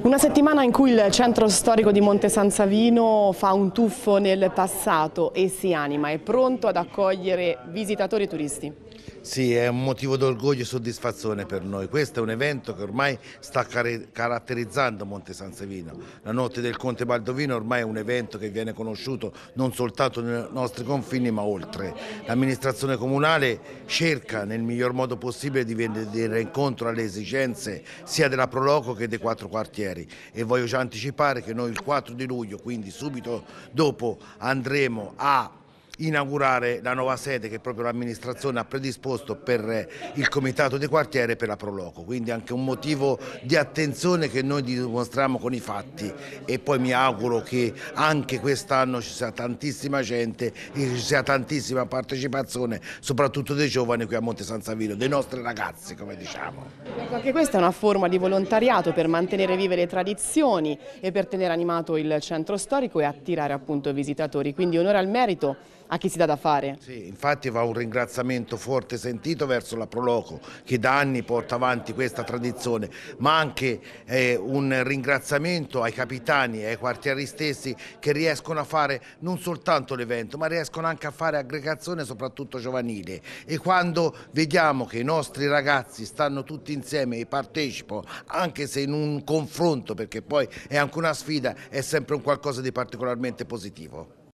Una settimana in cui il centro storico di Monte San Savino fa un tuffo nel passato e si anima, è pronto ad accogliere visitatori e turisti. Sì, è un motivo d'orgoglio e soddisfazione per noi. Questo è un evento che ormai sta caratterizzando Monte San Savino. La notte del Conte Baldovino ormai è un evento che viene conosciuto non soltanto nei nostri confini ma oltre. L'amministrazione comunale cerca nel miglior modo possibile di venire incontro alle esigenze sia della Proloco che dei quattro quarti quartieri e voglio già anticipare che noi il 4 di luglio, quindi subito dopo, andremo a inaugurare la nuova sede che proprio l'amministrazione ha predisposto per eh, il comitato di quartiere per la Proloco, quindi anche un motivo di attenzione che noi dimostriamo con i fatti e poi mi auguro che anche quest'anno ci sia tantissima gente, e ci sia tantissima partecipazione soprattutto dei giovani qui a Monte San Savino, dei nostri ragazzi come diciamo. Ecco, anche questa è una forma di volontariato per mantenere vive le tradizioni e per tenere animato il centro storico e attirare appunto visitatori, quindi onore al merito a chi si dà da fare. Sì, infatti va un ringraziamento forte e sentito verso la Proloco che da anni porta avanti questa tradizione, ma anche eh, un ringraziamento ai capitani e ai quartieri stessi che riescono a fare non soltanto l'evento, ma riescono anche a fare aggregazione soprattutto giovanile e quando vediamo che i nostri ragazzi stanno tutti insieme e partecipano, anche se in un confronto perché poi è anche una sfida, è sempre un qualcosa di particolarmente positivo.